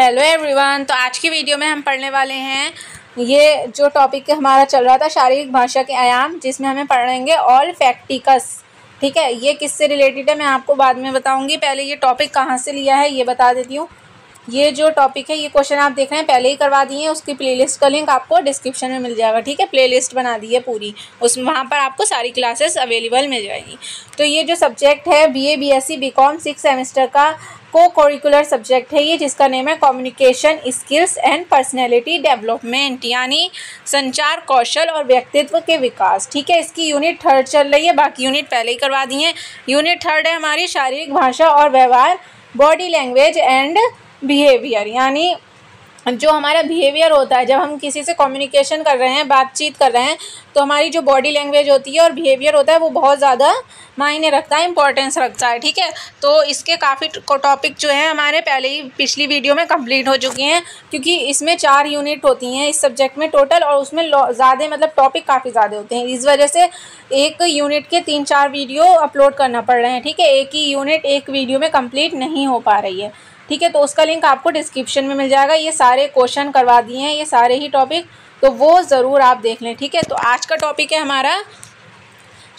hello everyone तो आज की वीडियो में हम पढ़ने वाले हैं ये जो टॉपिक हमारा चल रहा था शारीरिक भाषा के आयाम जिसमें हमें पढ़ेंगे ऑल फैक्टिकस ठीक है ये किससे रिलेटेड है मैं आपको बाद में बताऊंगी पहले ये टॉपिक कहाँ से लिया है ये बता देती हूँ ये जो टॉपिक है ये क्वेश्चन आप देख रहे हैं पहले ही करवा दिए हैं उसकी प्लेलिस्ट का लिंक आपको डिस्क्रिप्शन में मिल जाएगा ठीक है प्लेलिस्ट बना दी है पूरी उस वहाँ पर आपको सारी क्लासेस अवेलेबल मिल जाएगी तो ये जो सब्जेक्ट है B A B S C B com six semester का को कोरिकुलर सब्जेक्ट है ये जिसका नेम है communication skills and personality development यानी संचार कौशल और व्यक्तित्व के विकास ठीक है इसकी यूनिट थर्ड चल रही है बाकी यूनिट पहले ही करवा दी है यूनिट थर्ड है हमारी शारीरिक भाषा और व्यवहार बॉडी लैंग्वेज एंड बिहेवियर यानी जो हमारा बिहेवियर होता है जब हम किसी से कम्युनिकेशन कर रहे हैं बातचीत कर रहे हैं तो हमारी जो बॉडी लैंग्वेज होती है और बिहेवियर होता है वो बहुत ज़्यादा मायने रखता है इंपॉर्टेंस रखता है ठीक है तो इसके काफ़ी टॉपिक जो हैं हमारे पहले ही पिछली वीडियो में कंप्लीट हो चुके हैं क्योंकि इसमें चार यूनिट होती हैं इस सब्जेक्ट में टोटल और उसमें ज़्यादा मतलब टॉपिक काफ़ी ज़्यादा होते हैं इस वजह से एक यूनिट के तीन चार वीडियो अपलोड करना पड़ रहे हैं ठीक है एक ही यूनिट एक वीडियो में कम्प्लीट नहीं हो पा रही है ठीक है तो उसका लिंक आपको डिस्क्रिप्शन में मिल जाएगा ये सारे क्वेश्चन करवा दिए हैं ये सारे ही टॉपिक तो वो ज़रूर आप देख लें ठीक है तो आज का टॉपिक है हमारा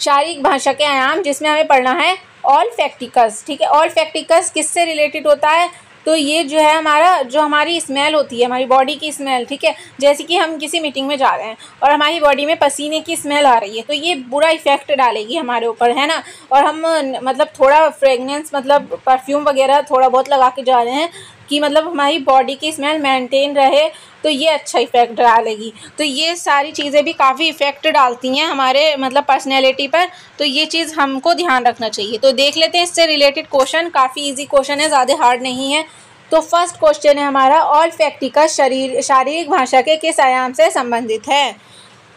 शारीरिक भाषा के आयाम जिसमें हमें पढ़ना है ऑल फैक्टिकस ठीक है ऑल फैक्टिकस किससे रिलेटेड होता है तो ये जो है हमारा जो हमारी स्मेल होती है हमारी बॉडी की स्मेल ठीक है जैसे कि हम किसी मीटिंग में जा रहे हैं और हमारी बॉडी में पसीने की स्मेल आ रही है तो ये बुरा इफेक्ट डालेगी हमारे ऊपर है ना और हम मतलब थोड़ा फ्रेगनेंस मतलब परफ्यूम वगैरह थोड़ा बहुत लगा के जा रहे हैं कि मतलब हमारी बॉडी की स्मेल मेंटेन रहे तो ये अच्छा इफ़ेक्ट डालेगी तो ये सारी चीज़ें भी काफ़ी इफ़ेक्ट डालती हैं हमारे मतलब पर्सनैलिटी पर तो ये चीज़ हमको ध्यान रखना चाहिए तो देख लेते हैं इससे रिलेटेड क्वेश्चन काफ़ी ईजी क्वेश्चन है ज़्यादा हार्ड नहीं है तो फर्स्ट क्वेश्चन है हमारा ऑल फैक्टिका शरीर शारीरिक भाषा के किस आयाम से संबंधित है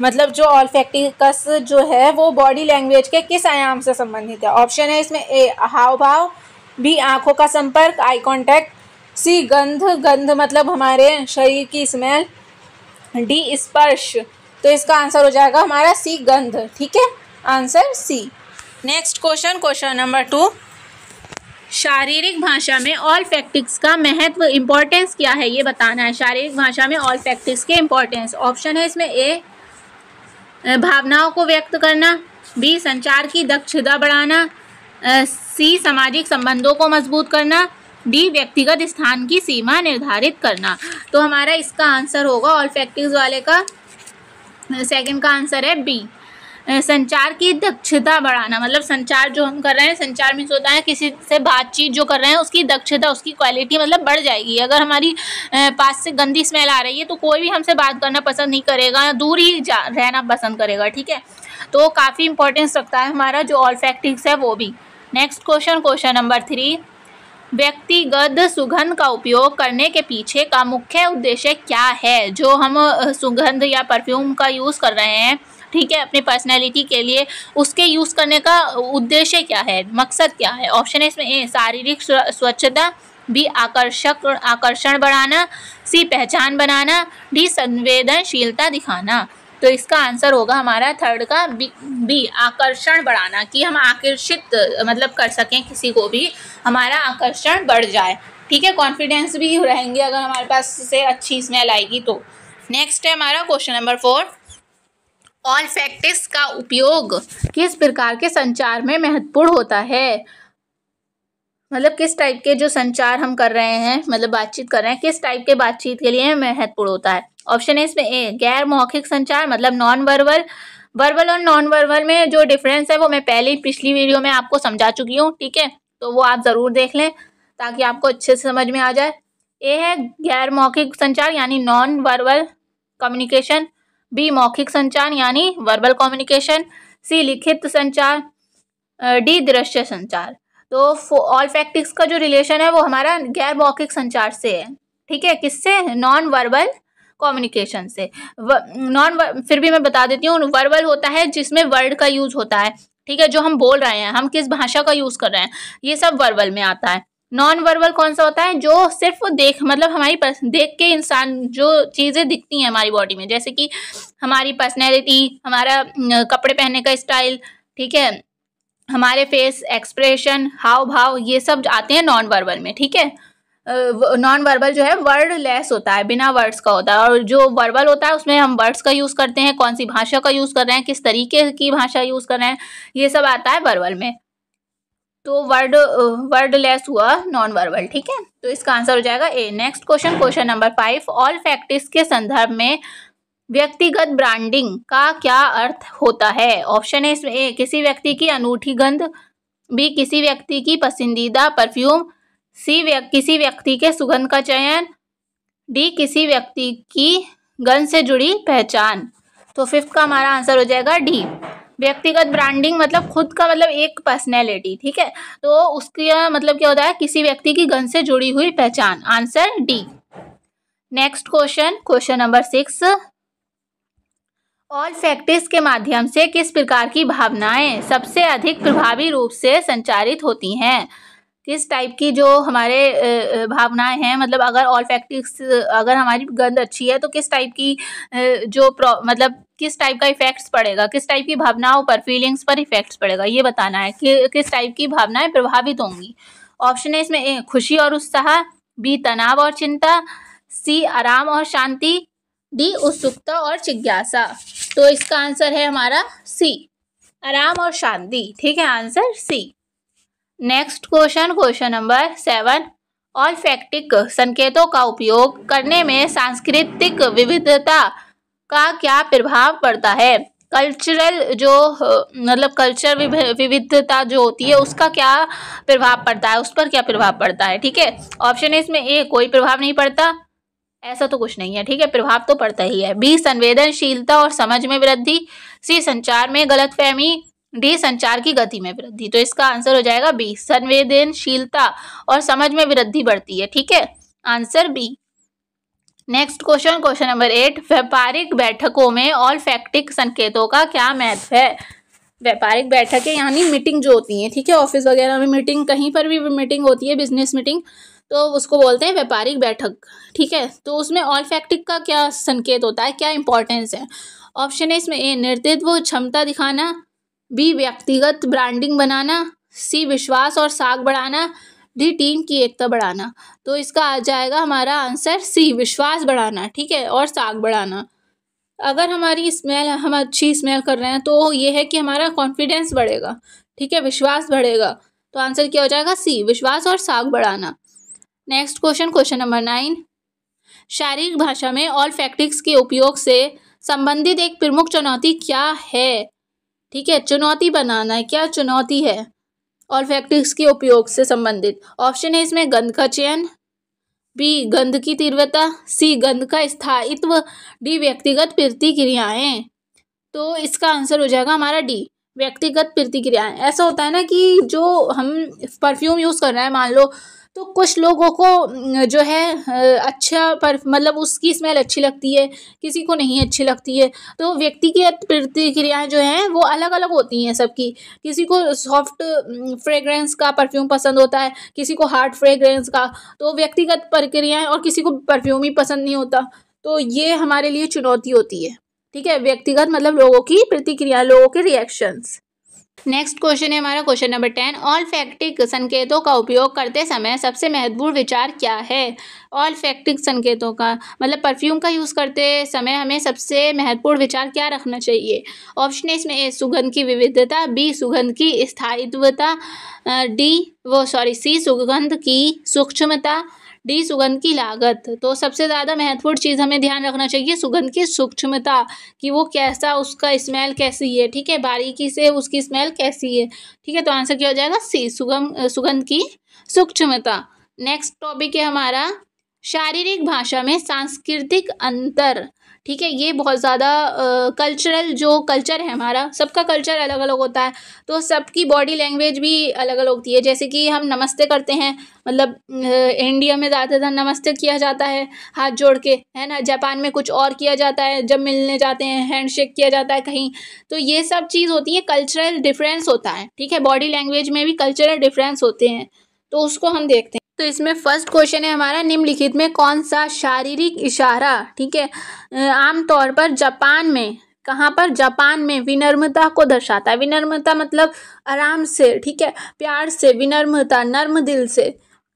मतलब जो ऑल फैक्टिकस जो है वो बॉडी लैंग्वेज के किस आयाम से संबंधित है ऑप्शन है इसमें ए हाव भाव भी आँखों का संपर्क आई कांटेक्ट सी गंध गंध मतलब हमारे शरीर की स्मेल डी स्पर्श तो इसका आंसर हो जाएगा हमारा सी गंध ठीक है answer C next question question number two शारीरिक भाषा में ऑल फैक्टिक्स का महत्व इम्पोर्टेंस क्या है ये बताना है शारीरिक भाषा में ऑल फैक्टिक्स के इम्पोर्टेंस ऑप्शन है इसमें ए भावनाओं को व्यक्त करना बी संचार की दक्षता बढ़ाना सी सामाजिक संबंधों को मजबूत करना डी व्यक्तिगत स्थान की सीमा निर्धारित करना तो हमारा इसका आंसर होगा ऑल फैक्ट्रीज वाले का सेकंड का आंसर है बी संचार की दक्षता बढ़ाना मतलब संचार जो हम कर रहे हैं संचार मीन्स होता है किसी से बातचीत जो कर रहे हैं उसकी दक्षता उसकी क्वालिटी मतलब बढ़ जाएगी अगर हमारी पास से गंदी स्मेल आ रही है तो कोई भी हमसे बात करना पसंद नहीं करेगा दूर ही जा रहना पसंद करेगा ठीक है तो काफ़ी इंपॉर्टेंस रखता है हमारा जो ऑल है वो भी next question question number three व्यक्तिगत सुगंध का उपयोग करने के पीछे का मुख्य उद्देश्य क्या है जो हम सुगंध या परफ्यूम का यूज़ कर रहे हैं ठीक है अपनी पर्सनैलिटी के लिए उसके यूज़ करने का उद्देश्य क्या है मकसद क्या है ऑप्शन है इसमें ए शारीरिक स्वच्छता बी आकर्षक आकर्षण बढ़ाना सी पहचान बनाना डी संवेदनशीलता दिखाना तो इसका आंसर होगा हमारा थर्ड का बी, बी आकर्षण बढ़ाना कि हम आकर्षित मतलब कर सकें किसी को भी हमारा आकर्षण बढ़ जाए ठीक है कॉन्फिडेंस भी रहेंगे अगर हमारे पास से अच्छी स्मेल आएगी तो नेक्स्ट है हमारा question number four olfactics का उपयोग किस प्रकार के संचार में महत्वपूर्ण होता है मतलब किस टाइप के जो संचार हम कर रहे हैं मतलब बातचीत कर रहे हैं किस टाइप के बातचीत के लिए महत्वपूर्ण होता है ऑप्शन है इसमें ए गैर मौखिक संचार मतलब नॉन वर्बल वर्बल और नॉन वर्बल में जो डिफरेंस है वो मैं पहले पिछली वीडियो में आपको समझा चुकी हूँ ठीक है तो वो आप ज़रूर देख लें ताकि आपको अच्छे से समझ में आ जाए ए है गैर मौखिक संचार यानी नॉन वर्बल कम्युनिकेशन बी मौखिक संचार यानी वर्बल कम्युनिकेशन सी लिखित संचार डी दृश्य संचार तो ऑल फैक्टिक्स का जो रिलेशन है वो हमारा गैर मौखिक संचार से है ठीक है किससे नॉन वर्बल कम्युनिकेशन से नॉन फिर भी मैं बता देती हूँ वर्बल होता है जिसमें वर्ड का यूज होता है ठीक है जो हम बोल रहे हैं हम किस भाषा का यूज कर रहे हैं ये सब वर्बल में आता है नॉन वर्बल कौन सा होता है जो सिर्फ देख मतलब हमारी देख के इंसान जो चीज़ें दिखती हैं हमारी बॉडी में जैसे कि हमारी पर्सनैलिटी हमारा कपड़े पहनने का स्टाइल ठीक है हमारे फेस एक्सप्रेशन हाव भाव ये सब आते हैं नॉन वर्बल में ठीक है नॉन वर्बल जो है वर्ड लेस होता है बिना वर्ड्स का होता है और जो वर्बल होता है उसमें हम वर्ड्स का यूज़ करते हैं कौन सी भाषा का यूज़ कर रहे हैं किस तरीके की भाषा यूज़ कर रहे हैं ये सब आता है वर्बल में तो वर्ड वर्ड लेस हुआ नॉन वर्बल ठीक है तो इसका आंसर हो जाएगा A next question question number five olfactics के संदर्भ में व्यक्तिगत ब्रांडिंग का क्या अर्थ होता है ऑप्शन है इसमें ए किसी व्यक्ति की अनूठी गंध भी किसी व्यक्ति की पसंदीदा परफ्यूम सी व्यक्ति किसी व्यक्ति के सुगंध का चयन डी किसी व्यक्ति की गन से जुड़ी पहचान तो फिफ्थ का हमारा आंसर हो जाएगा डी व्यक्तिगत ब्रांडिंग मतलब खुद का मतलब एक पर्सनैलिटी ठीक है तो उसकी मतलब क्या होता है किसी व्यक्ति की गन से जुड़ी हुई पहचान answer D next question question number six olfactics के माध्यम से किस प्रकार की भावनाएं सबसे अधिक प्रभावी रूप से संचारित होती हैं किस टाइप की जो हमारे भावनाएं हैं मतलब अगर ऑल फैक्टिक्स अगर हमारी गंध अच्छी है तो किस टाइप की जो मतलब किस टाइप का इफेक्ट्स पड़ेगा किस टाइप की भावनाओं पर फीलिंग्स पर इफेक्ट्स पड़ेगा ये बताना है कि किस टाइप की भावनाएं प्रभावित होंगी ऑप्शन है इसमें ए खुशी और उत्साह बी तनाव और चिंता सी आराम और शांति डी उत्सुकता और जिज्ञासा तो इसका आंसर है हमारा सी आराम और शांति ठीक है answer C next question question number seven और फैक्टिक संकेतों का उपयोग करने में सांस्कृतिक विविधता का क्या प्रभाव पड़ता है कल्चरल जो मतलब कल्चर विविधता जो होती है उसका क्या प्रभाव पड़ता है उस पर क्या प्रभाव पड़ता है ठीक है ऑप्शन है इसमें ए कोई प्रभाव नहीं पड़ता ऐसा तो कुछ नहीं है ठीक है प्रभाव तो पड़ता ही है बी संवेदनशीलता और समझ में वृद्धि सी संचार में गलतफहमी डी संचार की गति में वृद्धि तो इसका आंसर हो जाएगा बी संवेदनशीलता और समझ में वृद्धि बढ़ती है ठीक है answer B next question question number eight व्यापारिक बैठकों में ऑल फैक्टिक संकेतों का क्या महत्व है व्यापारिक बैठकें यानी मीटिंग जो होती है ठीक है ऑफिस वगैरह में मीटिंग कहीं पर भी मीटिंग होती है बिजनेस मीटिंग तो उसको बोलते हैं व्यापारिक बैठक ठीक है तो उसमें ऑल फैक्टिक का क्या संकेत होता है क्या इंपॉर्टेंस है ऑप्शन है इसमें ए नेतृत्व क्षमता दिखाना बी व्यक्तिगत ब्रांडिंग बनाना सी विश्वास और साख बढ़ाना डी टीम की एकता बढ़ाना तो इसका आ जाएगा हमारा आंसर सी विश्वास बढ़ाना ठीक है और साग बढ़ाना अगर हमारी स्मेल हम अच्छी स्मेल कर रहे हैं तो ये है कि हमारा कॉन्फिडेंस बढ़ेगा ठीक है विश्वास बढ़ेगा तो आंसर क्या हो जाएगा सी विश्वास और साग बढ़ाना next question question number nine शारीरिक भाषा में ऑल फैक्ट्रिक्स के उपयोग से संबंधित एक प्रमुख चुनौती क्या है ठीक है चुनौती बनाना है क्या चुनौती है और फैक्ट्रिक्स के उपयोग से संबंधित ऑप्शन है इसमें गंध का चयन बी गंध की तीव्रता सी गंध का स्थायित्व डी व्यक्तिगत प्रतिक्रियाएं तो इसका आंसर हो जाएगा हमारा डी व्यक्तिगत प्रतिक्रियाएं ऐसा होता है ना कि जो हम परफ्यूम यूज़ कर रहे हैं मान लो तो कुछ लोगों को जो है अच्छा पर मतलब उसकी स्मेल अच्छी लगती है किसी को नहीं अच्छी लगती है तो व्यक्ति की प्रतिक्रियाएँ जो हैं वो अलग अलग होती हैं सबकी किसी को सॉफ्ट फ्रेगरेंस का परफ्यूम पसंद होता है किसी को हार्ड फ्रेगरेंस का तो व्यक्तिगत प्रक्रियाएँ और किसी को परफ्यूम ही पसंद नहीं होता तो ये हमारे लिए चुनौती होती है ठीक है व्यक्तिगत मतलब लोगों की प्रतिक्रिया लोगों के रिएक्शंस नेक्स्ट क्वेश्चन है हमारा क्वेश्चन नंबर टेन ऑल फैक्टिक संकेतों का उपयोग करते समय सबसे महत्वपूर्ण विचार क्या है ऑल फैक्टिक संकेतों का मतलब परफ्यूम का यूज़ करते समय हमें सबसे महत्वपूर्ण विचार क्या रखना चाहिए ऑप्शन है इसमें ए सुगंध की विविधता बी सुगंध की स्थायित्वता डी वो सॉरी सी सुगंध की सूक्ष्मता डी सुगंध की लागत तो सबसे ज़्यादा महत्वपूर्ण चीज़ हमें ध्यान रखना चाहिए सुगंध की सूक्ष्मता कि वो कैसा उसका स्मेल कैसी है ठीक है बारीकी से उसकी स्मेल कैसी है ठीक है तो आंसर क्या हो जाएगा सी सुगम सुगंध की सूक्ष्मता नेक्स्ट टॉपिक है हमारा शारीरिक भाषा में सांस्कृतिक अंतर ठीक है ये बहुत ज़्यादा कल्चरल जो कल्चर है हमारा सबका कल्चर अलग अलग होता है तो सबकी बॉडी लैंग्वेज भी अलग अलग होती है जैसे कि हम नमस्ते करते हैं मतलब इंडिया में ज़्यादातर नमस्ते किया जाता है हाथ जोड़ के है ना जापान में कुछ और किया जाता है जब मिलने जाते हैं हैंडशेक किया जाता है कहीं तो ये सब चीज़ होती है कल्चरल डिफरेंस होता है ठीक है बॉडी लैंग्वेज में भी कल्चरल डिफरेंस होते हैं तो उसको हम देखते हैं तो इसमें फर्स्ट क्वेश्चन है हमारा निम्नलिखित में कौन सा शारीरिक इशारा ठीक है आमतौर पर जापान में कहाँ पर जापान में विनम्रता को दर्शाता है विनम्रता मतलब आराम से ठीक है प्यार से विनम्रता नर्म दिल से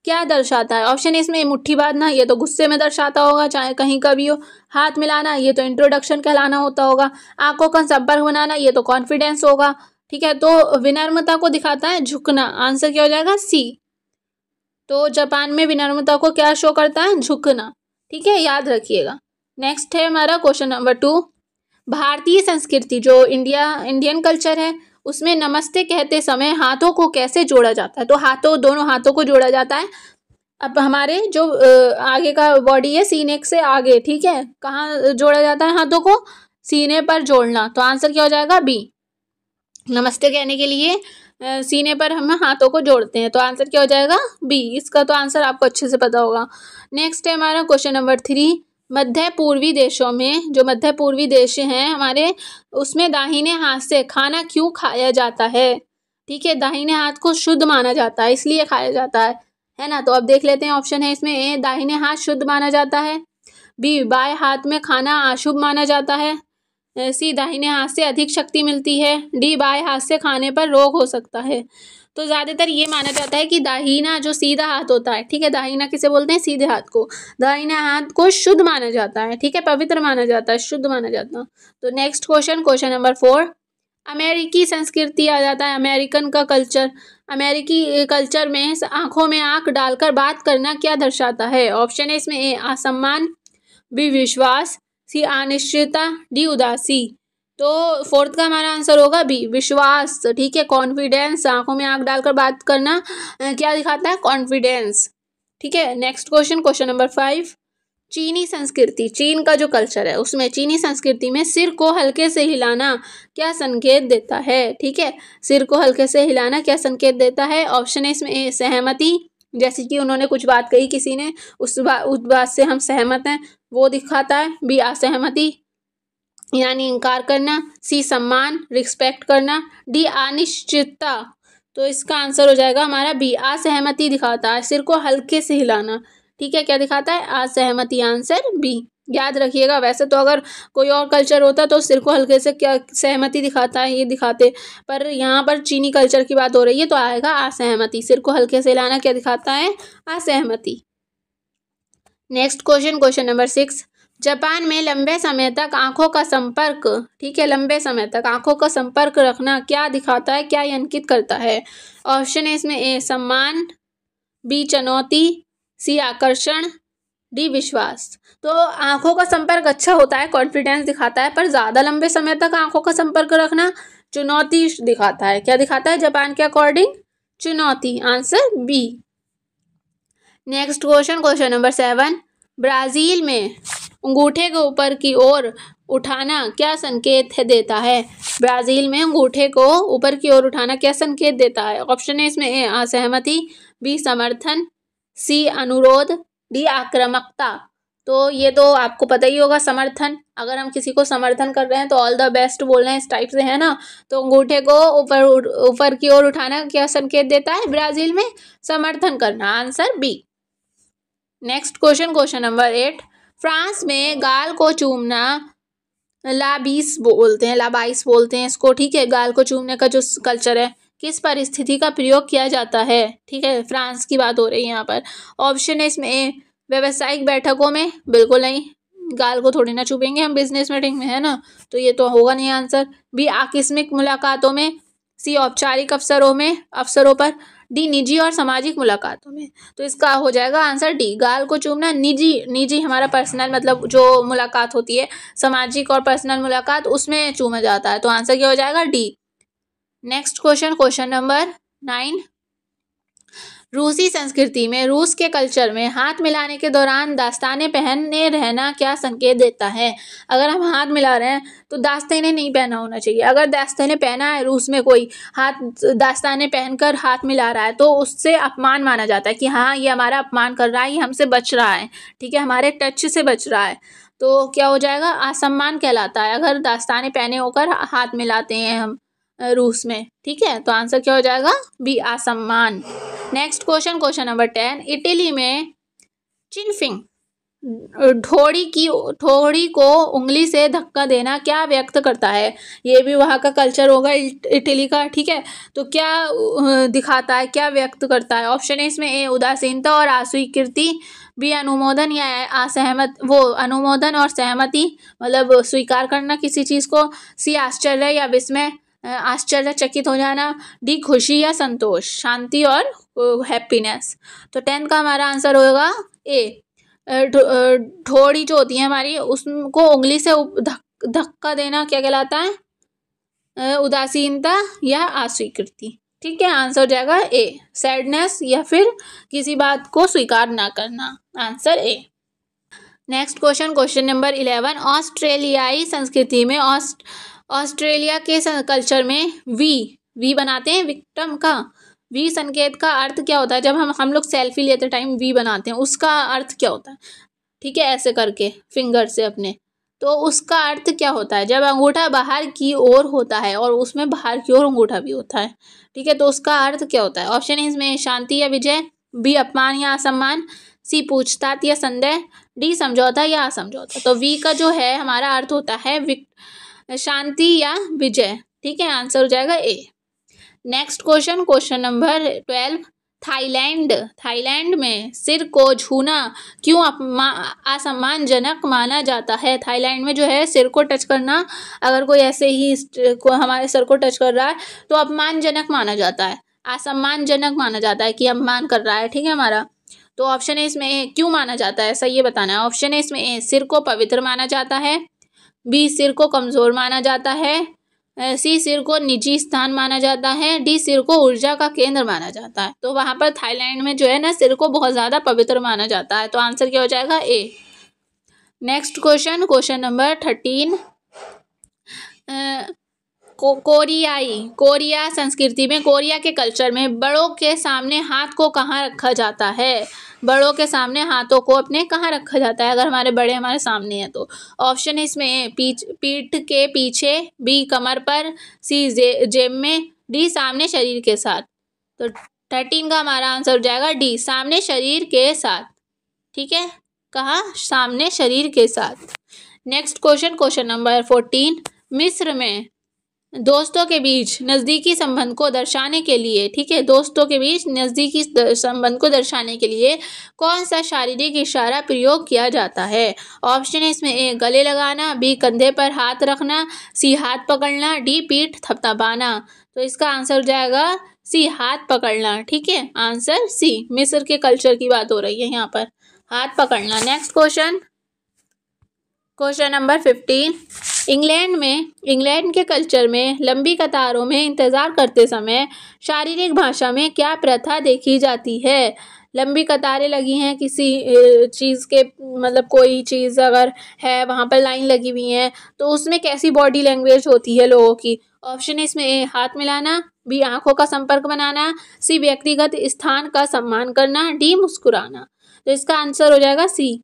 क्या दर्शाता है ऑप्शन इसमें मुट्ठी बांधना ये तो गुस्से में दर्शाता होगा चाहे कहीं का भी हो हाथ मिलाना ये तो इंट्रोडक्शन कहलाना होता होगा आंखों का संपर्क बनाना ये तो कॉन्फिडेंस होगा ठीक है तो विनम्रता को दिखाता है झुकना आंसर क्या हो जाएगा सी तो जापान में विनम्रता को क्या शो करता है झुकना ठीक है याद रखिएगा नेक्स्ट है हमारा क्वेश्चन नंबर टू भारतीय संस्कृति जो इंडिया इंडियन कल्चर है उसमें नमस्ते कहते समय हाथों को कैसे जोड़ा जाता है तो हाथों दोनों हाथों को जोड़ा जाता है अब हमारे जो आगे का बॉडी है सीने से आगे ठीक है कहाँ जोड़ा जाता है हाथों को सीने पर जोड़ना तो आंसर क्या हो जाएगा बी नमस्ते कहने के लिए सीने पर हम हाथों को जोड़ते हैं तो आंसर क्या हो जाएगा बी इसका तो आंसर आपको अच्छे से पता होगा नेक्स्ट है हमारा क्वेश्चन नंबर थ्री मध्य पूर्वी देशों में जो मध्य पूर्वी देश हैं हमारे उसमें दाहिने हाथ से खाना क्यों खाया जाता है ठीक है दाहिने हाथ को शुद्ध माना जाता है इसलिए खाया जाता है है ना तो अब देख लेते हैं ऑप्शन है इसमें ए दाहिने हाथ शुद्ध माना जाता है बी बाएं हाथ में खाना अशुभ माना जाता है सी दाहिने हाथ से अधिक शक्ति मिलती है डी बाएं हाथ से खाने पर रोग हो सकता है तो ज़्यादातर ये माना जाता है कि दाहिना जो सीधा हाथ होता है ठीक है दाहिना किसे बोलते हैं सीधे हाथ को दाहिना हाथ को शुद्ध माना जाता है ठीक है पवित्र माना जाता है शुद्ध माना जाता है तो next question question number four अमेरिकी संस्कृति आ जाता है अमेरिकन का कल्चर अमेरिकी कल्चर में आंखों में आंख डालकर बात करना क्या दर्शाता है ऑप्शन है इसमें ए असम्मान बी विश्वास सी अनिश्चितता डी उदासी तो फोर्थ का हमारा आंसर होगा बी विश्वास तो ठीक है कॉन्फिडेंस आंखों में आंख डालकर बात करना क्या दिखाता है कॉन्फिडेंस ठीक है next question question number five चीनी संस्कृति चीन का जो कल्चर है उसमें चीनी संस्कृति में सिर को हल्के से हिलाना क्या संकेत देता है ठीक है सिर को हल्के से हिलाना क्या संकेत देता है ऑप्शन है इसमें सहमति जैसे कि उन्होंने कुछ बात कही किसी ने उस बात उस बात से हम सहमत हैं वो दिखाता है बी असहमति यानी इनकार करना सी सम्मान रिस्पेक्ट करना डी अनिश्चितता तो इसका आंसर हो जाएगा हमारा बी असहमति दिखाता है सिर को हल्के से हिलाना ठीक है क्या दिखाता है असहमति आंसर बी याद रखिएगा वैसे तो अगर कोई और कल्चर होता तो सिर को हल्के से क्या सहमति दिखाता है ये दिखाते पर यहाँ पर चीनी कल्चर की बात हो रही है तो आएगा असहमति सिर को हल्के से हिलाना क्या दिखाता है असहमति next question question number six Japan में लंबे समय तक आंखों का संपर्क ठीक है लंबे समय तक आंखों का संपर्क रखना क्या दिखाता है क्या अंकित करता है ऑप्शन है इसमें ए सम्मान बी चुनौती सी आकर्षण डी विश्वास तो आंखों का संपर्क अच्छा होता है कॉन्फिडेंस दिखाता है पर ज़्यादा लंबे समय तक आंखों का संपर्क रखना चुनौती दिखाता है क्या दिखाता है जापान के अकॉर्डिंग चुनौती answer B next question question number seven Brazil में अंगूठे को ऊपर की ओर उठाना क्या संकेत देता है ब्राज़ील में अंगूठे को ऊपर की ओर उठाना क्या संकेत देता है ऑप्शन है इसमें ए असहमति बी समर्थन सी अनुरोध डी आक्रामकता तो ये तो आपको पता ही होगा समर्थन अगर हम किसी को समर्थन कर रहे हैं तो ऑल द बेस्ट बोल रहे हैं इस टाइप से है ना तो अंगूठे को ऊपर ऊपर की ओर उठाना क्या संकेत देता है ब्राज़ील में समर्थन करना answer B next question question number eight France में गाल को चूमना लाबीस बोलते हैं लाबाइस बोलते हैं इसको ठीक है गाल को चूमने का जो कल्चर है किस परिस्थिति का प्रयोग किया जाता है ठीक है फ्रांस की बात हो रही है यहाँ पर ऑप्शन है इसमें ए व्यावसायिक बैठकों में बिल्कुल नहीं गाल को थोड़ी ना छुपेंगे हम बिजनेस मीटिंग में है ना तो ये तो होगा नहीं आंसर बी आकस्मिक मुलाकातों में सी औपचारिक अवसरों में अवसरों पर डी निजी और सामाजिक मुलाकातों में तो इसका हो जाएगा आंसर डी गाल को चूमना निजी निजी हमारा पर्सनल मतलब जो मुलाकात होती है सामाजिक और पर्सनल मुलाकात उसमें चूमा जाता है तो आंसर क्या हो जाएगा D next question question number nine रूसी संस्कृति में रूस के कल्चर में हाथ मिलाने के दौरान दास्ताने पहने रहना क्या संकेत देता है अगर हम हाथ मिला रहे हैं तो दास्ताने नहीं पहना होना चाहिए अगर दास्ताने पहना है रूस में कोई हाथ दास्ताने पहनकर हाथ मिला रहा है तो उससे अपमान माना जाता है कि हाँ ये हमारा अपमान कर रहा है ये हमसे बच रहा है ठीक है हमारे टच से बच रहा है तो क्या हो जाएगा असम्मान कहलाता है अगर दास्ताने पहने होकर हाथ मिलाते हैं हम रूस में ठीक है तो आंसर क्या हो जाएगा बी आसमान next question question number ten Italy में चिनफिंग ढोड़ी की ढोड़ी को उंगली से धक्का देना क्या व्यक्त करता है ये भी वहाँ का कल्चर होगा इटली का ठीक है तो क्या दिखाता है क्या व्यक्त करता है ऑप्शन है इसमें ए उदासीनता और अस्वीकृति बी अनुमोदन या असहमत वो अनुमोदन और सहमति मतलब स्वीकार करना किसी चीज़ को सी आश्चर्य या विस्मय आश्चर्यचकित हो जाना डी खुशी या संतोष शांति और हैप्पीनेस तो टेंथ का हमारा आंसर होगा ए ढोड़ी जो होती है हमारी उसको उंगली से धक्का देना क्या कहलाता है उदासीनता या अस्वीकृति ठीक है आंसर हो जाएगा ए सैडनेस या फिर किसी बात को स्वीकार ना करना answer A next question question number eleven ऑस्ट्रेलियाई संस्कृति में ऑस्ट ऑस्ट्रेलिया के कल्चर में वी वी बनाते हैं विक्टम का वी संकेत का अर्थ क्या होता है जब हम हम लोग सेल्फी लेते टाइम वी बनाते हैं उसका अर्थ क्या होता है ठीक है ऐसे करके फिंगर से अपने तो उसका अर्थ क्या होता है जब अंगूठा बाहर की ओर होता है और उसमें बाहर की ओर अंगूठा भी होता है ठीक है तो उसका अर्थ क्या होता है ऑप्शन इसमें शांति या विजय बी अपमान या असम्मान सी पूछताछ या संदेह डी समझौता या असमझौता तो वी का जो है हमारा अर्थ होता है विक शांति या विजय ठीक है आंसर हो जाएगा A next question question number twelve Thailand Thailand में सिर को छूना क्यों असम्मानजनक माना जाता है थाईलैंड में जो है सिर को टच करना अगर कोई ऐसे ही को हमारे सर को टच कर रहा है तो अपमानजनक माना जाता है असम्मानजनक माना जाता है कि अपमान कर रहा है ठीक है हमारा तो ऑप्शन ए इसमें ए क्यों माना जाता है ऐसा ये बताना है ऑप्शन ए इसमें ए सिर को पवित्र माना जाता है बी सिर को कमज़ोर माना जाता है सी सिर को निजी स्थान माना जाता है डी सिर को ऊर्जा का केंद्र माना जाता है तो वहाँ पर थाईलैंड में जो है ना सिर को बहुत ज़्यादा पवित्र माना जाता है तो आंसर क्या हो जाएगा A next question question number thirteen को, कोरियाई कोरिया संस्कृति में कोरिया के कल्चर में बड़ों के सामने हाथ को कहाँ रखा जाता है बड़ों के सामने हाथों को अपने कहाँ रखा जाता है अगर हमारे बड़े हमारे सामने हैं तो ऑप्शन है इसमें पीठ पीठ के पीछे बी कमर पर सी जे, जेब में डी सामने शरीर के साथ तो थर्टीन का हमारा आंसर हो जाएगा डी सामने शरीर के साथ ठीक है कहा सामने शरीर के साथ next question question number fourteen मिस्र में दोस्तों के बीच नज़दीकी संबंध को दर्शाने के लिए ठीक है दोस्तों के बीच नज़दीकी संबंध को दर्शाने के लिए कौन सा शारीरिक इशारा प्रयोग किया जाता है ऑप्शन है इसमें ए गले लगाना बी कंधे पर हाथ रखना सी हाथ पकड़ना डी पीठ थपथपाना तो इसका आंसर हो जाएगा सी हाथ पकड़ना ठीक है आंसर सी मिस्र के कल्चर की बात हो रही है यहाँ पर हाथ पकड़ना next question question number fifteen England में इंग्लैंड के कल्चर में लंबी कतारों में इंतज़ार करते समय शारीरिक भाषा में क्या प्रथा देखी जाती है लंबी कतारें लगी हैं किसी चीज़ के मतलब कोई चीज़ अगर है वहाँ पर लाइन लगी हुई है तो उसमें कैसी बॉडी लैंग्वेज होती है लोगों की ऑप्शन इसमें ए हाथ मिलाना बी आँखों का संपर्क बनाना सी व्यक्तिगत स्थान का सम्मान करना डी मुस्कुराना तो इसका आंसर हो जाएगा सी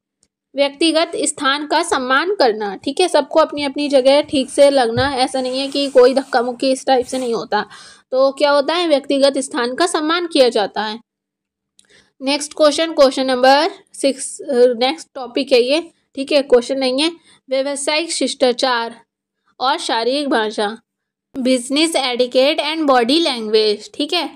व्यक्तिगत स्थान का सम्मान करना ठीक है सबको अपनी अपनी जगह ठीक से लगना ऐसा नहीं है कि कोई धक्का मुक्की इस टाइप से नहीं होता तो क्या होता है व्यक्तिगत स्थान का सम्मान किया जाता है next question question number six next topic है ये ठीक है क्वेश्चन नहीं है व्यवसायिक शिष्टाचार और शारीरिक भाषा business etiquette and body language ठीक है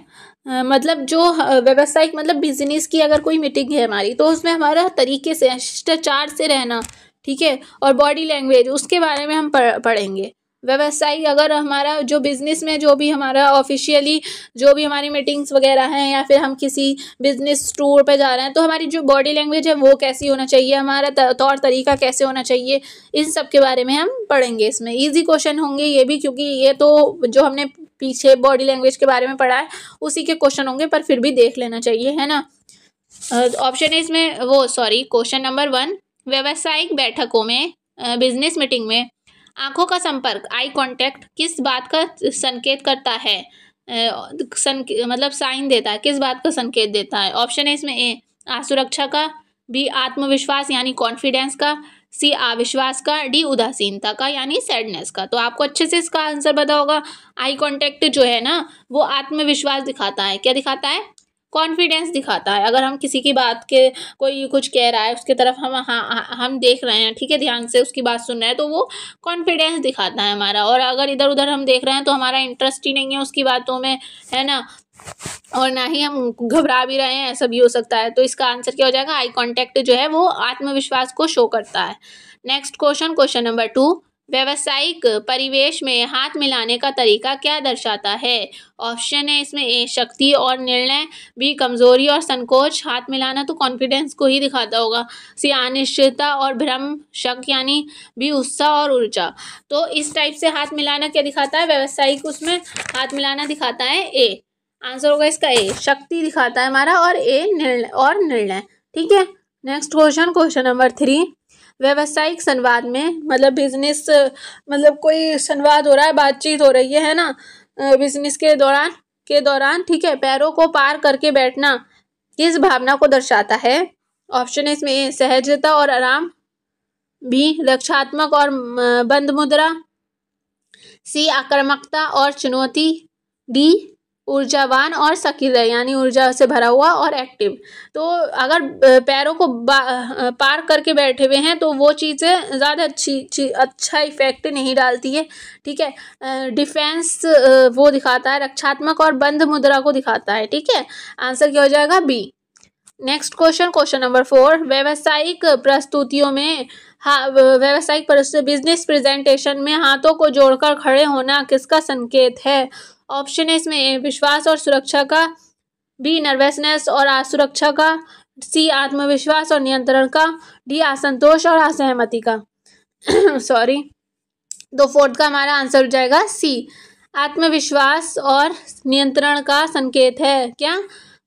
मतलब जो व्यवसायिक मतलब बिजनेस की अगर कोई मीटिंग है हमारी तो उसमें हमारा तरीके से शिष्टाचार से रहना ठीक है और बॉडी लैंग्वेज उसके बारे में हम पढ़ेंगे व्यवसायिक अगर हमारा जो बिज़नेस में जो भी हमारा ऑफिशियली जो भी हमारी मीटिंग्स वगैरह हैं या फिर हम किसी बिज़नेस टूर पे जा रहे हैं तो हमारी जो बॉडी लैंग्वेज है वो कैसी होना चाहिए हमारा तौर तरीका कैसे होना चाहिए इन सब के बारे में हम पढ़ेंगे इसमें इजी क्वेश्चन होंगे ये भी क्योंकि ये तो जो हमने पीछे बॉडी लैंग्वेज के बारे में पढ़ा है उसी के क्वेश्चन होंगे पर फिर भी देख लेना चाहिए है ना ऑप्शन है इसमें वो सॉरी क्वेश्चन नंबर वन व्यावसायिक बैठकों में बिजनेस मीटिंग में आंखों का संपर्क आई कांटेक्ट किस बात का संकेत करता है सन मतलब साइन देता है किस बात का संकेत देता है ऑप्शन है इसमें ए आसुरक्षा का बी आत्मविश्वास यानी कॉन्फिडेंस का सी अविश्वास का डी उदासीनता का यानी सैडनेस का तो आपको अच्छे से इसका आंसर पता होगा आई कॉन्टेक्ट जो है ना वो आत्मविश्वास दिखाता है क्या दिखाता है कॉन्फिडेंस दिखाता है अगर हम किसी की बात के कोई कुछ कह रहा है उसके तरफ हम हाँ, हाँ हम देख रहे हैं ठीक है ध्यान से उसकी बात सुन रहे हैं तो वो कॉन्फिडेंस दिखाता है हमारा और अगर इधर उधर हम देख रहे हैं तो हमारा इंटरेस्ट ही नहीं है उसकी बातों में है ना और ना ही हम घबरा भी रहे हैं ऐसा भी हो सकता है तो इसका आंसर क्या हो जाएगा आई कॉन्टेक्ट जो है वो आत्मविश्वास को शो करता है next question question number two व्यावसायिक परिवेश में हाथ मिलाने का तरीका क्या दर्शाता है ऑप्शन है इसमें ए शक्ति और निर्णय बी कमजोरी और संकोच हाथ मिलाना तो कॉन्फिडेंस को ही दिखाता होगा सी अनिश्चितता और भ्रम शक यानी बी उत्साह और ऊर्जा तो इस टाइप से हाथ मिलाना क्या दिखाता है व्यावसायिक उसमें हाथ मिलाना दिखाता है ए आंसर होगा इसका ए शक्ति दिखाता है हमारा और ए निर्णय और निर्णय ठीक है next question question number three व्यवसायिक संवाद में मतलब बिजनेस मतलब कोई संवाद हो रहा है बातचीत हो रही है है ना बिजनेस के दौरान के दौरान ठीक है पैरों को पार करके बैठना किस भावना को दर्शाता है ऑप्शन है इसमें ए सहजता और आराम बी रक्षात्मक और बंद मुद्रा सी आक्रामकता और चुनौती डी ऊर्जावान और सकिल है यानी ऊर्जा से भरा हुआ और एक्टिव तो अगर पैरों को पार करके बैठे हुए हैं तो वो चीज़ें ज़्यादा अच्छी अच्छा इफेक्ट नहीं डालती है ठीक है डिफेंस वो दिखाता है रक्षात्मक और बंद मुद्रा को दिखाता है ठीक है आंसर क्या हो जाएगा B next question question number four व्यावसायिक प्रस्तुतियों में हाँ व्यावसायिक बिजनेस प्रेजेंटेशन में हाथों को जोड़कर खड़े होना किसका संकेत है ऑप्शन है इसमें विश्वास और सुरक्षा का बी नर्वसनेस और असुरक्षा का सी आत्मविश्वास और नियंत्रण का डी असंतोष और असहमति का सॉरी तो फोर्थ का हमारा आंसर हो जाएगा सी आत्मविश्वास और नियंत्रण का संकेत है क्या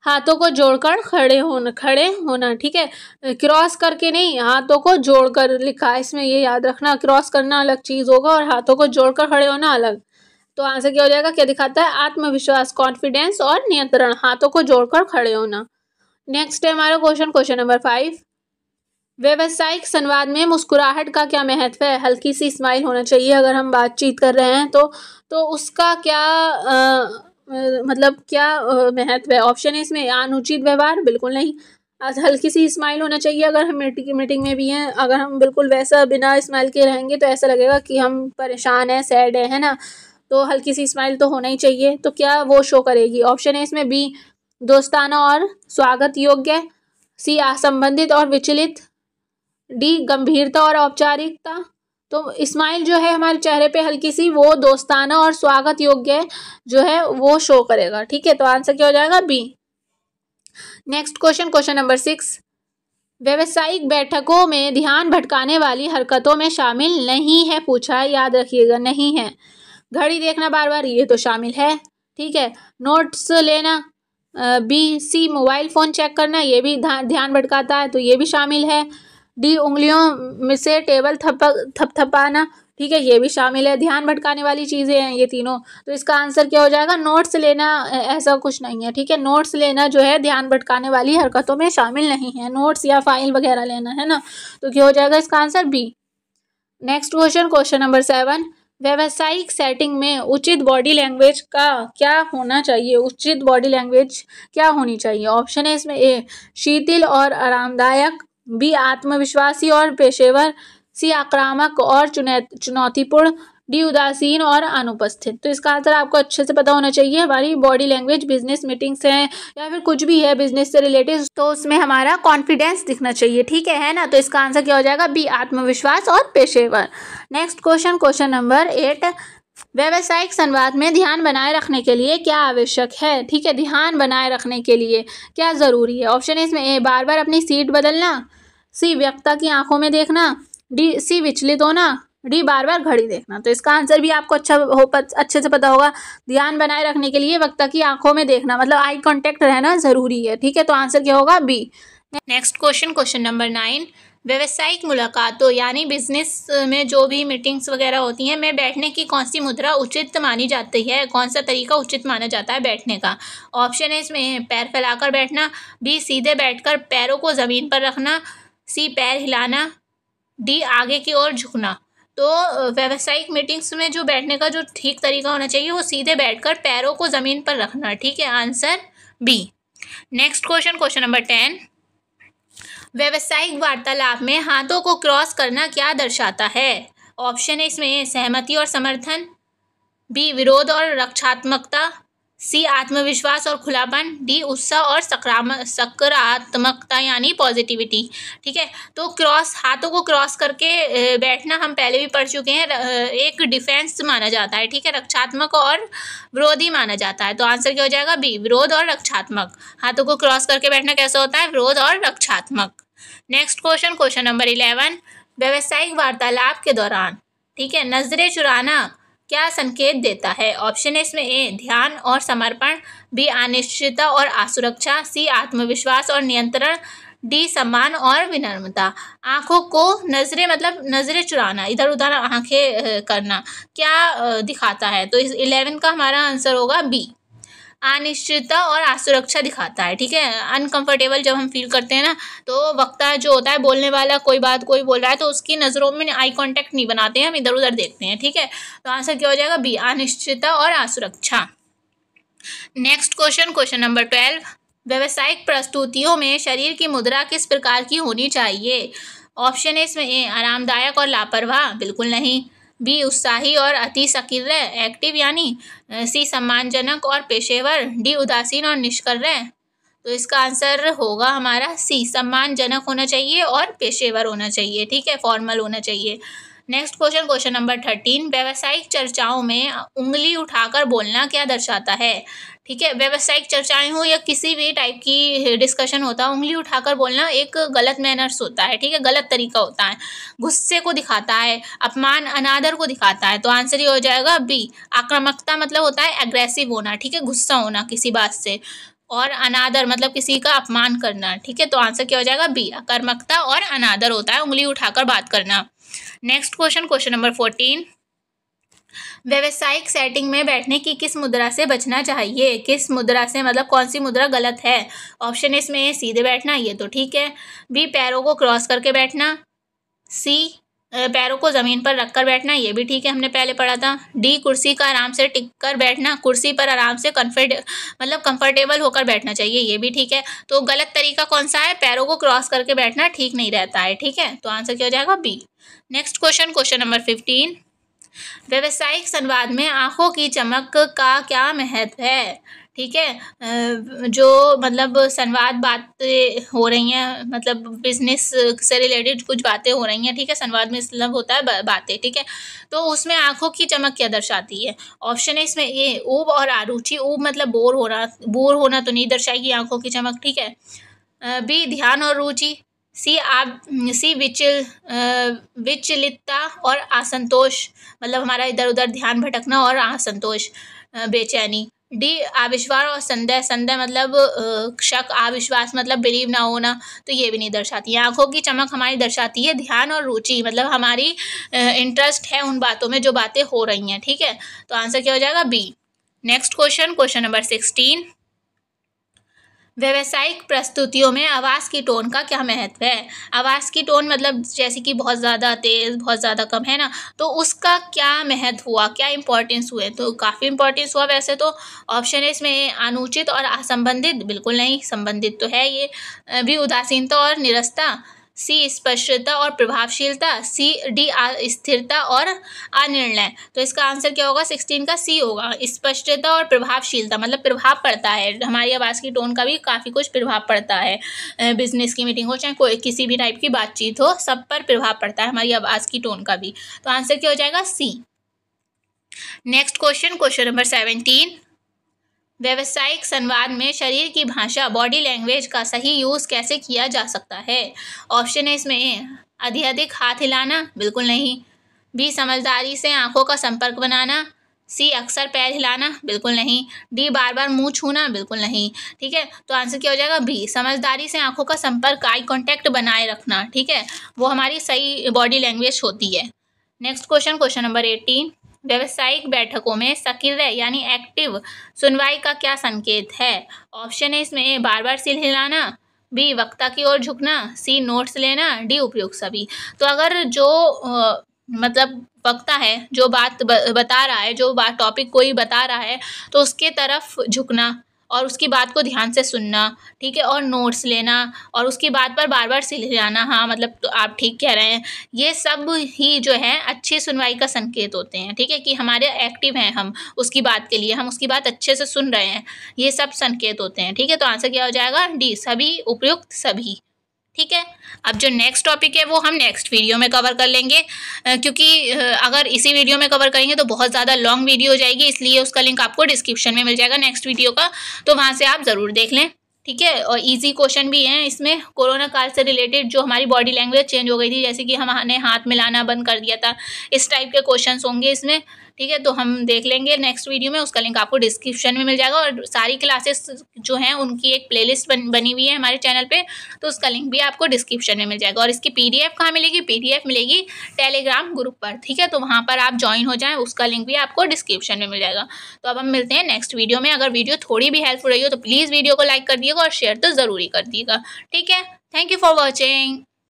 हाथों को जोड़कर खड़े होना खड़े होना ठीक है क्रॉस करके नहीं हाथों को जोड़कर लिखा इसमें ये याद रखना क्रॉस करना अलग चीज़ होगा और हाथों को जोड़कर खड़े होना अलग तो आंसर क्या हो जाएगा क्या दिखाता है आत्मविश्वास कॉन्फिडेंस और नियंत्रण हाथों को जोड़कर खड़े होना नेक्स्ट है हमारा क्वेश्चन क्वेश्चन नंबर फाइव व्यवसायिक संवाद में मुस्कुराहट का क्या महत्व है हल्की सी स्माइल होना चाहिए अगर हम बातचीत कर रहे हैं तो तो उसका क्या आ, मतलब क्या महत्व है ऑप्शन है इसमें अनुचित व्यवहार बिल्कुल नहीं आज हल्की सी स्माइल होना चाहिए अगर हम मीटिंग मीटिंग में भी हैं अगर हम बिल्कुल वैसा बिना स्माइल के रहेंगे तो ऐसा लगेगा कि हम परेशान हैं सैड है ना तो हल्की सी स्माइल तो होना ही चाहिए तो क्या वो शो करेगी ऑप्शन है इसमें बी दोस्ताना और स्वागत योग्य सी असंबंधित और विचलित डी गंभीरता और औपचारिकता तो स्माइल जो है हमारे चेहरे पे हल्की सी वो दोस्ताना और स्वागत योग्य जो है वो शो करेगा ठीक है तो आंसर क्या हो जाएगा B next question question number six व्यवसायिक बैठकों में ध्यान भटकाने वाली हरकतों में शामिल नहीं है पूछा याद रखिएगा नहीं है घड़ी देखना बार बार ये तो शामिल है ठीक है नोट्स लेना B C mobile phone check करना ये भी ध्यान भटकाता है तो ये भी शामिल है डी उंगलियों में से टेबल थप थपथपाना ठीक है ये भी शामिल है ध्यान भटकाने वाली चीज़ें हैं ये तीनों तो इसका आंसर क्या हो जाएगा नोट्स लेना ऐसा कुछ नहीं है ठीक है नोट्स लेना जो है ध्यान भटकाने वाली हरकतों में शामिल नहीं है नोट्स या फाइल वगैरह लेना है ना तो क्या हो जाएगा इसका answer B next question question number seven व्यवसायिक सेटिंग में उचित बॉडी लैंग्वेज का क्या होना चाहिए उचित बॉडी लैंग्वेज क्या होनी चाहिए ऑप्शन है इसमें ए शीतिल और आरामदायक बी आत्मविश्वासी और पेशेवर सी आक्रामक और चुनौतीपूर्ण डी उदासीन और अनुपस्थित तो इसका आंसर आपको अच्छे से पता होना चाहिए हमारी बॉडी लैंग्वेज बिजनेस मीटिंग्स हैं या फिर कुछ भी है बिजनेस से रिलेटेड तो उसमें हमारा कॉन्फिडेंस दिखना चाहिए ठीक है है ना तो इसका आंसर क्या हो जाएगा बी आत्मविश्वास और पेशेवर next question question number eight व्यावसायिक संवाद में ध्यान बनाए रखने के लिए क्या आवश्यक है ठीक है ध्यान बनाए रखने के लिए क्या ज़रूरी है ऑप्शन है इसमें ए बार बार अपनी सीट बदलना सी व्यक्ता की आंखों में देखना डी सी विचलित होना डी बार बार घड़ी देखना तो इसका आंसर भी आपको अच्छा हो पत, अच्छे से पता होगा ध्यान बनाए रखने के लिए वक्ता की आंखों में देखना मतलब आई कॉन्टेक्ट रहना जरूरी है ठीक है तो आंसर क्या होगा B next question question number nine व्यवसायिक मुलाकातों यानी बिजनेस में जो भी मीटिंग्स वगैरह होती हैं में बैठने की कौन सी मुद्रा उचित मानी जाती है कौन सा तरीका उचित माना जाता है बैठने का ऑप्शन है इसमें पैर फैलाकर बैठना बी सीधे बैठकर पैरों को ज़मीन पर रखना सी पैर हिलाना डी आगे की ओर झुकना तो व्यावसायिक मीटिंग्स में जो बैठने का जो ठीक तरीका होना चाहिए वो सीधे बैठकर पैरों को ज़मीन पर रखना ठीक है answer B next question question number ten व्यावसायिक वार्तालाप में हाथों को क्रॉस करना क्या दर्शाता है ऑप्शन है इसमें सहमति और समर्थन बी विरोध और रक्षात्मकता सी आत्मविश्वास और खुलापन डी उत्साह और सकारात्मकता यानी पॉजिटिविटी ठीक है तो क्रॉस हाथों को क्रॉस करके बैठना हम पहले भी पढ़ चुके हैं एक डिफेंस माना जाता है ठीक है रक्षात्मक और विरोधी माना जाता है तो आंसर क्या हो जाएगा बी विरोध और रक्षात्मक हाथों को क्रॉस करके बैठना कैसा होता है विरोध और रक्षात्मक next question question number eleven व्यावसायिक वार्तालाप के दौरान ठीक है नजरें चुराना क्या संकेत देता है ऑप्शन है इसमें ए ध्यान और समर्पण बी अनिश्चितता और असुरक्षा सी आत्मविश्वास और नियंत्रण डी सम्मान और विनम्रता आंखों को नजरें मतलब नजरें चुराना इधर उधर आंखें करना क्या दिखाता है तो इस इलेवन का हमारा आंसर होगा बी अनिश्चितता और असुरक्षा दिखाता है ठीक है अनकंफर्टेबल जब हम फील करते हैं ना तो वक्ता जो होता है बोलने वाला कोई बात कोई बोल रहा है तो उसकी नज़रों में आई कॉन्टैक्ट नहीं बनाते हैं हम इधर उधर देखते हैं ठीक है तो आंसर क्या हो जाएगा बी अनिश्चितता और असुरक्षा next question question number twelve व्यावसायिक प्रस्तुतियों में शरीर की मुद्रा किस प्रकार की होनी चाहिए ऑप्शन है इसमें ए आरामदायक और लापरवाह बिल्कुल नहीं बी उत्साही और अति सक्रिय एक्टिव यानी सी सम्मानजनक और पेशेवर डी उदासीन और निष्क्रिय तो इसका आंसर होगा हमारा सी सम्मानजनक होना चाहिए और पेशेवर होना चाहिए ठीक है फॉर्मल होना चाहिए next question question number thirteen व्यावसायिक चर्चाओं में उंगली उठाकर बोलना क्या दर्शाता है ठीक है व्यावसायिक चर्चाएं हो या किसी भी टाइप की डिस्कशन होता है उंगली उठाकर बोलना एक गलत मैनर्स होता है ठीक है गलत तरीका होता है गुस्से को दिखाता है अपमान अनादर को दिखाता है तो आंसर ये हो जाएगा बी आक्रामकता मतलब होता है एग्रेसिव होना ठीक है गुस्सा होना किसी बात से और अनादर मतलब किसी का अपमान करना ठीक है तो आंसर क्या हो जाएगा बी आक्रामकता और अनादर होता है उंगली उठाकर बात करना next question question number fourteen व्यवसायिक सेटिंग में बैठने की किस मुद्रा से बचना चाहिए किस मुद्रा से मतलब कौन सी मुद्रा गलत है ऑप्शन इसमें सीधे बैठना ये तो ठीक है बी पैरों को क्रॉस करके बैठना सी पैरों को ज़मीन पर रखकर बैठना ये भी ठीक है हमने पहले पढ़ा था डी कुर्सी का आराम से टिक कर बैठना कुर्सी पर आराम से कम्फर्ट मतलब कंफर्टेबल होकर बैठना चाहिए ये भी ठीक है तो गलत तरीका कौन सा है पैरों को क्रॉस करके बैठना ठीक नहीं रहता है ठीक है तो आंसर क्या हो जाएगा B next question question number fifteen व्यवसायिक संवाद में आँखों की चमक का क्या महत्व है ठीक है जो मतलब संवाद बातें हो रही हैं मतलब बिजनेस से रिलेटेड कुछ बातें हो रही हैं ठीक है संवाद में मतलब होता है बातें ठीक है तो उसमें आंखों की चमक क्या दर्शाती है ऑप्शन है इसमें ए ऊब और आरुचि ऊब मतलब बोर हो रहा बोर होना तो नहीं दर्शाएगी आंखों की चमक ठीक है बी ध्यान और रुचि सी आप सी विचल विचलितता और असंतोष मतलब हमारा इधर उधर ध्यान भटकना और असंतोष बेचैनी डी आविश्वास और संदेह संदेह मतलब शक आविश्वास मतलब बिलीव ना होना तो ये भी नहीं दर्शाती है आँखों की चमक हमारी दर्शाती है ध्यान और रुचि मतलब हमारी इंटरेस्ट है उन बातों में जो बातें हो रही हैं ठीक है तो आंसर क्या हो जाएगा B next question question number sixteen व्यवसायिक प्रस्तुतियों में आवाज़ की टोन का क्या महत्व है आवाज़ की टोन मतलब जैसे कि बहुत ज़्यादा तेज़ बहुत ज़्यादा कम है ना तो उसका क्या महत्व हुआ क्या इंपॉर्टेंस हुए तो काफ़ी इंपॉर्टेंस हुआ वैसे तो ऑप्शन इसमें अनुचित और असंबंधित बिल्कुल नहीं संबंधित तो है ये भी उदासीनता और निरस्ता सी स्पष्टता और प्रभावशीलता सी डी स्थिरता और अनिर्णय तो इसका आंसर क्या होगा सिक्सटीन का सी होगा स्पष्टता और प्रभावशीलता मतलब प्रभाव पड़ता है हमारी आवाज़ की टोन का भी काफ़ी कुछ प्रभाव पड़ता है बिजनेस की मीटिंग हो चाहे कोई किसी भी टाइप की बातचीत हो सब पर प्रभाव पड़ता है हमारी आवाज़ की टोन का भी तो आंसर क्या हो जाएगा C next question question number seventeen व्यवसायिक संवाद में शरीर की भाषा बॉडी लैंग्वेज का सही यूज़ कैसे किया जा सकता है ऑप्शन है इसमें अधिक हाथ हिलाना बिल्कुल नहीं बी समझदारी से आंखों का संपर्क बनाना सी अक्सर पैर हिलाना बिल्कुल नहीं डी बार बार मुंह छूना बिल्कुल नहीं ठीक है तो आंसर क्या हो जाएगा बी समझदारी से आंखों का संपर्क आई कॉन्टैक्ट बनाए रखना ठीक है वो हमारी सही बॉडी लैंग्वेज होती है next question question number eighteen व्यवसायिक बैठकों में सक्रिय यानी एक्टिव सुनवाई का क्या संकेत है ऑप्शन है इसमें बार बार सिल हिलाना बी वक्ता की ओर झुकना सी नोट्स लेना डी उपयोग सभी तो अगर जो आ, मतलब वक्ता है जो बात बता रहा है जो बात टॉपिक कोई बता रहा है तो उसके तरफ झुकना और उसकी बात को ध्यान से सुनना ठीक है और नोट्स लेना और उसकी बात पर बार बार जाना हाँ मतलब तो आप ठीक कह रहे हैं ये सब ही जो है अच्छी सुनवाई का संकेत होते हैं ठीक है कि हमारे एक्टिव हैं हम उसकी बात के लिए हम उसकी बात अच्छे से सुन रहे हैं ये सब संकेत होते हैं ठीक है तो आंसर क्या हो जाएगा डी सभी उपयुक्त सभी ठीक है अब जो नेक्स्ट टॉपिक है वो हम नेक्स्ट वीडियो में कवर कर लेंगे क्योंकि अगर इसी वीडियो में कवर करेंगे तो बहुत ज़्यादा लॉन्ग वीडियो हो जाएगी इसलिए उसका लिंक आपको डिस्क्रिप्शन में मिल जाएगा नेक्स्ट वीडियो का तो वहाँ से आप ज़रूर देख लें ठीक है और इजी क्वेश्चन भी हैं इसमें कोरोना काल से रिलेटेड जो हमारी बॉडी लैंग्वेज चेंज हो गई थी जैसे कि हमारे हाथ मिलाना बंद कर दिया था इस टाइप के क्वेश्चन होंगे इसमें ठीक है तो हम देख लेंगे नेक्स्ट वीडियो में उसका लिंक आपको डिस्क्रिप्शन में मिल जाएगा और सारी क्लासेस जो हैं उनकी एक प्लेलिस्ट बन, बनी हुई है हमारे चैनल पे तो उसका लिंक भी आपको डिस्क्रिप्शन में मिल जाएगा और इसकी पीडीएफ कहाँ मिलेगी पीडीएफ मिलेगी टेलीग्राम ग्रुप पर ठीक है तो वहाँ पर आप ज्वाइन हो जाएँ उसका लिंक भी आपको डिस्क्रिप्शन में मिल जाएगा तो अब हम मिलते हैं नेक्स्ट वीडियो में अगर वीडियो थोड़ी भी हेल्पफुल रही हो तो प्लीज़ वीडियो को लाइक कर दिएगा और शेयर तो ज़रूरी कर दिएगा ठीक है थैंक यू फॉर वॉचिंग